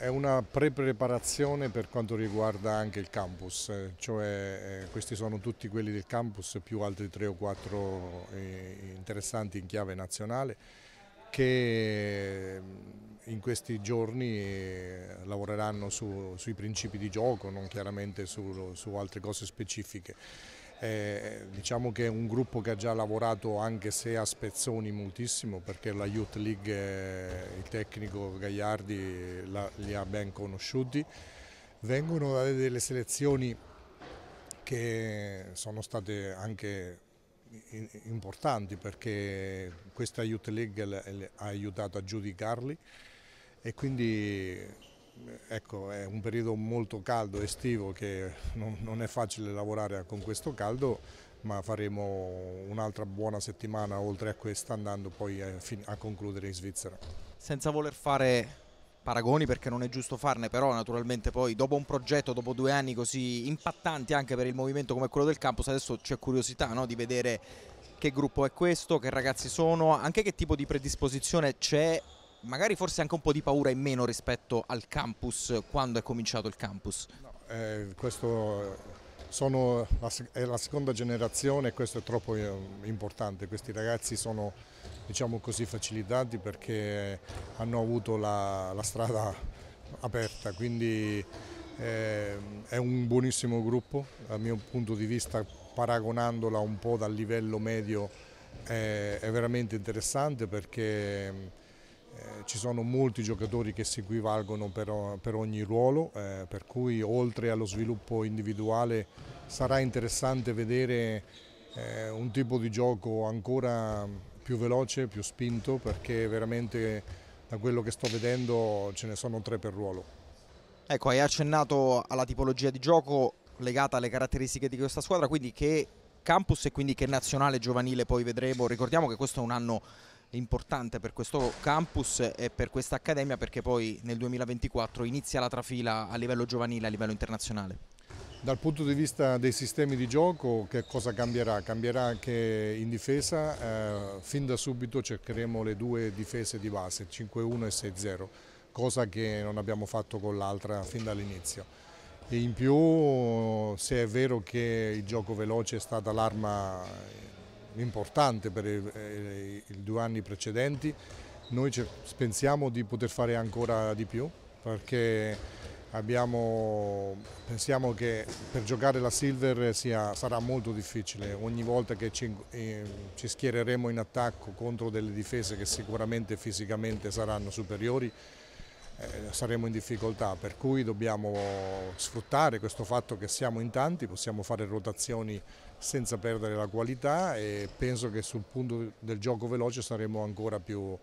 È una pre-preparazione per quanto riguarda anche il campus, eh, cioè eh, questi sono tutti quelli del campus più altri tre o quattro eh, interessanti in chiave nazionale che mm, in questi giorni lavoreranno su, sui principi di gioco, non chiaramente su, su altre cose specifiche. Eh, diciamo che è un gruppo che ha già lavorato anche se a spezzoni moltissimo perché la Youth League, eh, il tecnico Gagliardi la, li ha ben conosciuti. Vengono da delle selezioni che sono state anche importanti perché questa Youth League ha aiutato a giudicarli e quindi ecco, è un periodo molto caldo, estivo, che non, non è facile lavorare con questo caldo, ma faremo un'altra buona settimana oltre a questa andando poi a, a concludere in Svizzera. Senza voler fare paragoni perché non è giusto farne, però naturalmente poi dopo un progetto, dopo due anni così impattanti anche per il movimento come quello del campus, adesso c'è curiosità no? di vedere che gruppo è questo, che ragazzi sono, anche che tipo di predisposizione c'è magari forse anche un po' di paura in meno rispetto al campus, quando è cominciato il campus? No, eh, questo sono la, è la seconda generazione e questo è troppo eh, importante, questi ragazzi sono diciamo così, facilitati perché hanno avuto la, la strada aperta, quindi eh, è un buonissimo gruppo dal mio punto di vista paragonandola un po' dal livello medio eh, è veramente interessante perché eh, ci sono molti giocatori che si equivalgono per, per ogni ruolo, eh, per cui oltre allo sviluppo individuale sarà interessante vedere eh, un tipo di gioco ancora più veloce, più spinto, perché veramente da quello che sto vedendo ce ne sono tre per ruolo. Ecco, hai accennato alla tipologia di gioco legata alle caratteristiche di questa squadra, quindi che campus e quindi che nazionale giovanile poi vedremo. Ricordiamo che questo è un anno importante per questo campus e per questa accademia perché poi nel 2024 inizia la trafila a livello giovanile, a livello internazionale. Dal punto di vista dei sistemi di gioco che cosa cambierà? Cambierà che in difesa eh, fin da subito cercheremo le due difese di base, 5-1 e 6-0, cosa che non abbiamo fatto con l'altra fin dall'inizio. in più se è vero che il gioco veloce è stata l'arma importante per i, eh, due anni precedenti. Noi pensiamo di poter fare ancora di più perché abbiamo, pensiamo che per giocare la Silver sia, sarà molto difficile. Ogni volta che ci, eh, ci schiereremo in attacco contro delle difese che sicuramente fisicamente saranno superiori, eh, saremo in difficoltà, per cui dobbiamo sfruttare questo fatto che siamo in tanti, possiamo fare rotazioni senza perdere la qualità e penso che sul punto del gioco veloce saremo ancora più,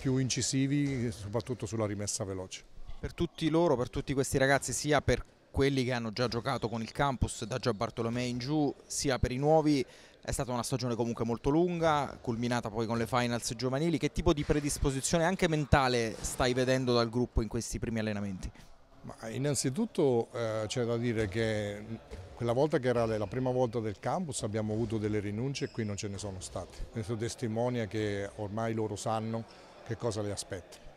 più incisivi, soprattutto sulla rimessa veloce. Per tutti loro, per tutti questi ragazzi, sia per quelli che hanno già giocato con il campus da già Bartolomei in giù, sia per i nuovi è stata una stagione comunque molto lunga, culminata poi con le finals giovanili. Che tipo di predisposizione anche mentale stai vedendo dal gruppo in questi primi allenamenti? Ma eh, innanzitutto eh, c'è da dire che quella volta che era la prima volta del campus abbiamo avuto delle rinunce e qui non ce ne sono state. Questo testimonia che ormai loro sanno che cosa le aspetta.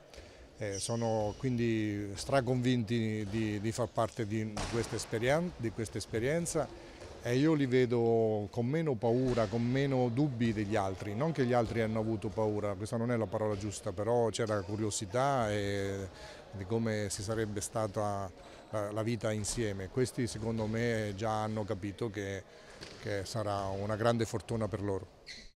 Eh, sono quindi straconvinti di, di far parte di questa, di questa esperienza e io li vedo con meno paura, con meno dubbi degli altri, non che gli altri hanno avuto paura, questa non è la parola giusta, però c'era curiosità di come si sarebbe stata la vita insieme. Questi secondo me già hanno capito che, che sarà una grande fortuna per loro.